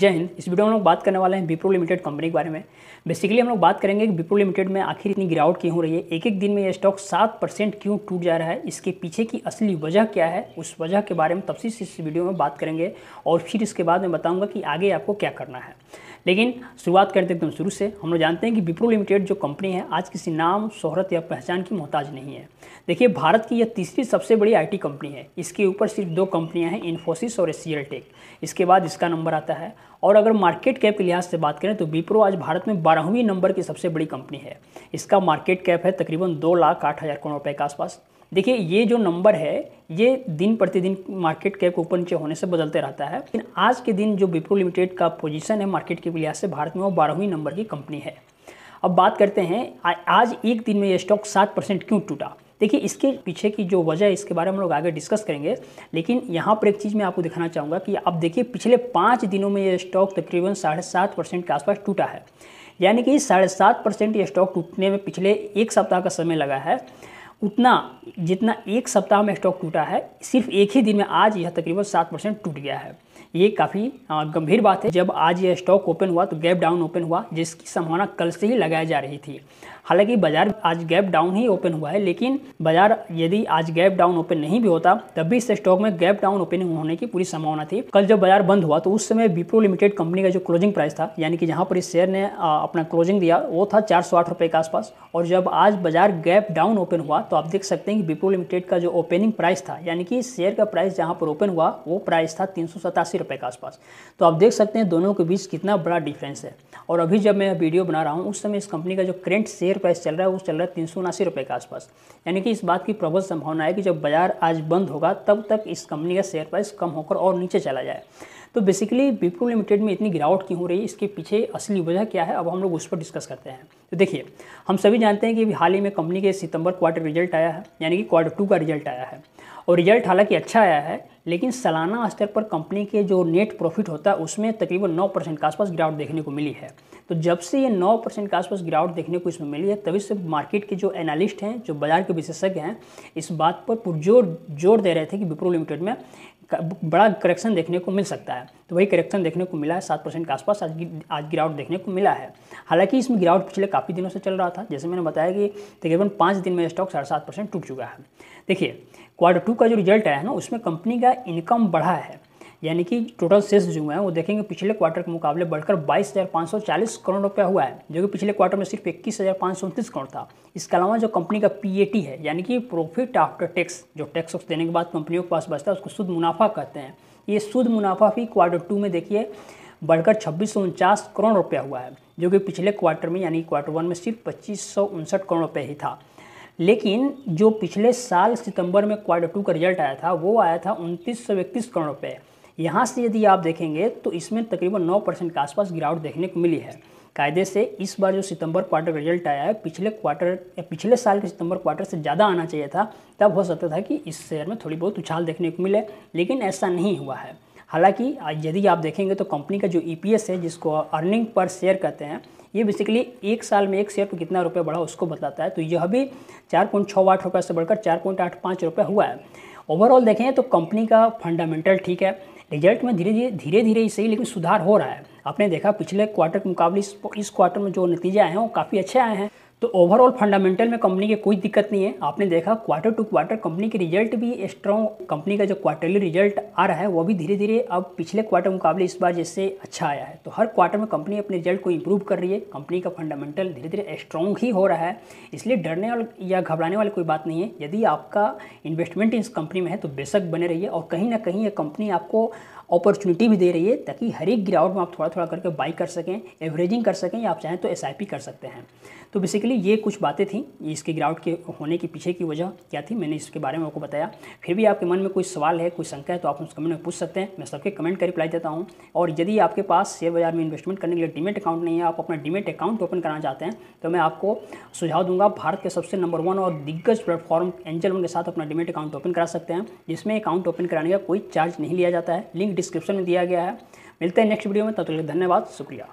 जय हिंद इस वीडियो में हम लोग बात करने वाले हैं विप्रो लिमिटेड कंपनी के बारे में बेसिकली हम लोग बात करेंगे कि विप्रो लिमिटेड में आखिर इतनी गिरावट क्यों हो रही है एक एक दिन में यह स्टॉक सात परसेंट क्यों टूट जा रहा है इसके पीछे की असली वजह क्या है उस वजह के बारे में तफसी से इस वीडियो में बात करेंगे और फिर इसके बाद मैं बताऊँगा कि आगे आपको क्या करना है लेकिन शुरुआत करते हैं एकदम शुरू से हम लोग जानते हैं कि विप्रो लिमिटेड जो कंपनी है आज किसी नाम शोहरत या पहचान की मोहताज नहीं है देखिए भारत की यह तीसरी सबसे बड़ी आईटी कंपनी है इसके ऊपर सिर्फ दो कंपनियां हैं इन्फोसिस और एस टेक इसके बाद इसका नंबर आता है और अगर मार्केट कैप के लिहाज से बात करें तो विप्रो आज भारत में बारहवीं नंबर की सबसे बड़ी कंपनी है इसका मार्केट कैप है तकरीबन दो लाख आठ हज़ार करोड़ रुपये के आसपास देखिए ये जो नंबर है ये दिन प्रतिदिन मार्केट कैप ऊपर नीचे होने से बदलते रहता है लेकिन आज के दिन जो विप्रो लिमिटेड का पोजीशन है मार्केट के लिहाज से भारत में वो बारहवीं नंबर की कंपनी है अब बात करते हैं आज एक दिन में ये स्टॉक सात परसेंट क्यों टूटा देखिए इसके पीछे की जो वजह है इसके बारे में हम लोग आगे डिस्कस करेंगे लेकिन यहाँ पर एक चीज़ मैं आपको दिखाना चाहूँगा कि आप देखिए पिछले पाँच दिनों में ये स्टॉक तकरीबन साढ़े सात परसेंट के आसपास टूटा है यानी कि साढ़े सात परसेंट ये स्टॉक टूटने में पिछले एक सप्ताह का समय लगा है उतना जितना एक सप्ताह में स्टॉक टूटा है सिर्फ एक ही दिन में आज यह तकरीबन सात परसेंट टूट गया है ये काफ़ी गंभीर बात है जब आज यह स्टॉक ओपन हुआ तो गैप डाउन ओपन हुआ जिसकी संभावना कल से ही लगाई जा रही थी हालांकि बाजार आज गैप डाउन ही ओपन हुआ है लेकिन बाजार यदि आज गैप डाउन ओपन नहीं भी होता तब भी इस स्टॉक में गैप डाउन ओपन होने की पूरी संभावना थी कल जब बाजार बंद हुआ तो उस समय विप्रो लिमिटेड कंपनी का जो क्लोजिंग प्राइस था यानी कि जहाँ पर इस शेयर ने अपना क्लोजिंग दिया वो था चार सौ आठ रुपए के आसपास और जब आज बाजार गैप डाउन ओपन हुआ तो आप देख सकते हैं कि विप्रो लिमिटेड का जो ओपनिंग प्राइस था यानी कि शेयर का प्राइस जहाँ पर ओपन हुआ वो प्राइस था तीन रुपए के आसपास तो आप देख सकते हैं दोनों के बीच कितना बड़ा डिफरेंस है और अभी जब मैं वीडियो बना रहा हूँ उस समय इस कंपनी का जो करेंट शेयर शेयर प्राइस चल रहा है वो चल रहा है तीन सौ उनासी रुपये के आसपास यानी कि इस बात की प्रबल संभावना है कि जब बाजार आज बंद होगा तब तक इस कंपनी का शेयर प्राइस कम होकर और नीचे चला जाए तो बेसिकली विप्रो लिमिटेड में इतनी गिरावट क्यों हो रही है इसके पीछे असली वजह क्या है अब हम लोग उस पर डिस्कस करते हैं तो देखिए हम सभी जानते हैं कि अभी हाल ही में कंपनी के सितंबर क्वार्टर रिजल्ट आया है यानी कि क्वार्टर टू का रिजल्ट आया है और रिजल्ट हालांकि अच्छा आया है लेकिन सालाना स्तर पर कंपनी के जो नेट प्रॉफिट होता है उसमें तकरीबन नौ परसेंट के आसपास गिरावट देखने को मिली है तो जब से ये नौ परसेंट के आसपास गिरावट देखने को इसमें मिली है तभी से मार्केट के जो एनालिस्ट हैं जो बाजार के विशेषज्ञ हैं इस बात पर पुरजोर जोर दे रहे थे कि विप्रो लिमिटेड में बड़ा करेक्शन देखने को मिल सकता है तो वही करेक्शन देखने को मिला है सात परसेंट के आसपास आज आज गिरावट देखने को मिला है हालांकि इसमें गिरावट पिछले काफ़ी दिनों से चल रहा था जैसे मैंने बताया कि तकरीबन पाँच दिन में स्टॉक साढ़े सात परसेंट टूट चुका है देखिए क्वार्टर टू का जो रिजल्ट आया है ना उसमें कंपनी का इनकम बढ़ा है यानी कि टोटल सेल्स जो है वो देखेंगे पिछले क्वार्टर के मुकाबले बढ़कर 22,540 करोड़ रुपया हुआ है जो कि पिछले क्वार्टर में सिर्फ इक्कीस करोड़ था इसके अलावा जो कंपनी का टी है यानी कि प्रॉफिट आफ्टर टैक्स जो टैक्स वक्स देने के बाद कंपनियों के पास बचता है उसको शुद्ध मुनाफा कहते हैं ये शुद्ध मुनाफा भी क्वार्टर टू में देखिए बढ़कर छब्बीस करोड़ रुपया हुआ है जो कि पिछले क्वार्टर में यानी क्वार्टर वन में सिर्फ पच्चीस करोड़ रुपये ही था लेकिन जो पिछले साल सितंबर में क्वार्टर टू का रिजल्ट आया था वो आया था उनतीस करोड़ रुपये यहाँ से यदि आप देखेंगे तो इसमें तकरीबन नौ परसेंट के आसपास गिरावट देखने को मिली है कायदे से इस बार जो सितंबर क्वार्टर रिजल्ट आया है पिछले क्वार्टर पिछले साल के सितंबर क्वार्टर से ज़्यादा आना चाहिए था तब हो सकता था कि इस शेयर में थोड़ी बहुत उछाल देखने को मिले लेकिन ऐसा नहीं हुआ है हालांकि यदि आप देखेंगे तो कंपनी का जो ई e है जिसको अर्निंग पर शेयर कहते हैं ये बेसिकली एक साल में एक शेयर पर कितना रुपये बढ़ा उसको बताता है तो यह भी चार पॉइंट छः आठ रुपये से बढ़कर चार पॉइंट आठ पाँच रुपये हुआ है ओवरऑल देखें तो कंपनी का फंडामेंटल ठीक है रिजल्ट में धीरे धीरे धीरे धीरे ही सही लेकिन सुधार हो रहा है आपने देखा पिछले क्वार्टर के मुकाबले इस क्वार्टर में जो नतीजे आए हैं वो काफ़ी अच्छे आए हैं तो ओवरऑल फंडामेंटल में कंपनी की कोई दिक्कत नहीं है आपने देखा क्वार्टर टू क्वार्टर कंपनी के रिजल्ट भी स्ट्रॉन्ग कंपनी का जो क्वार्टरली रिजल्ट आ रहा है वो भी धीरे धीरे अब पिछले क्वार्टर मुकाबले इस बार जैसे अच्छा आया है तो हर क्वार्टर में कंपनी अपने रिजल्ट को इंप्रूव कर रही है कंपनी का फंडामेंटल धीरे धीरे स्ट्रॉन्ग ही हो रहा है इसलिए डरने वाले या घबराने वाली कोई बात नहीं है यदि आपका इन्वेस्टमेंट इस कंपनी में है तो बेशक बने रहिए और कहीं ना कहीं ये कंपनी आपको अपॉर्चुनिटी भी दे रही है ताकि हर एक गिरावट में आप थोड़ा थोड़ा करके बाई कर सकें एवरेजिंग कर सकें या आप चाहें तो एस कर सकते हैं तो बेसिकली ये कुछ बातें थी इसके गिरावट के होने के पीछे की वजह क्या थी मैंने इसके बारे में आपको बताया फिर भी आपके मन में कोई सवाल है कोई शंका है तो आप उस कमेंट में पूछ सकते हैं मैं सबके कमेंट का रिप्लाई देता हूँ और यदि आपके पास शेयर बाजार में इन्वेस्टमेंट करने के लिए डिमेट अकाउंट नहीं है आप अपना डिमेट अकाउंट ओपन करना चाहते हैं तो मैं आपको सुझाव दूंगा भारत के सबसे नंबर वन और दिग्गज प्लेटफॉर्म एंजल उनके के साथ अपना डिमेट अकाउंट ओपन करा सकते हैं जिसमें अकाउंट ओपन कराने का कोई चार्ज नहीं लिया जाता है लिंक डिस्क्रिप्शन में दिया गया है मिलते हैं नेक्स्ट वीडियो में तब तो तक धन्यवाद शुक्रिया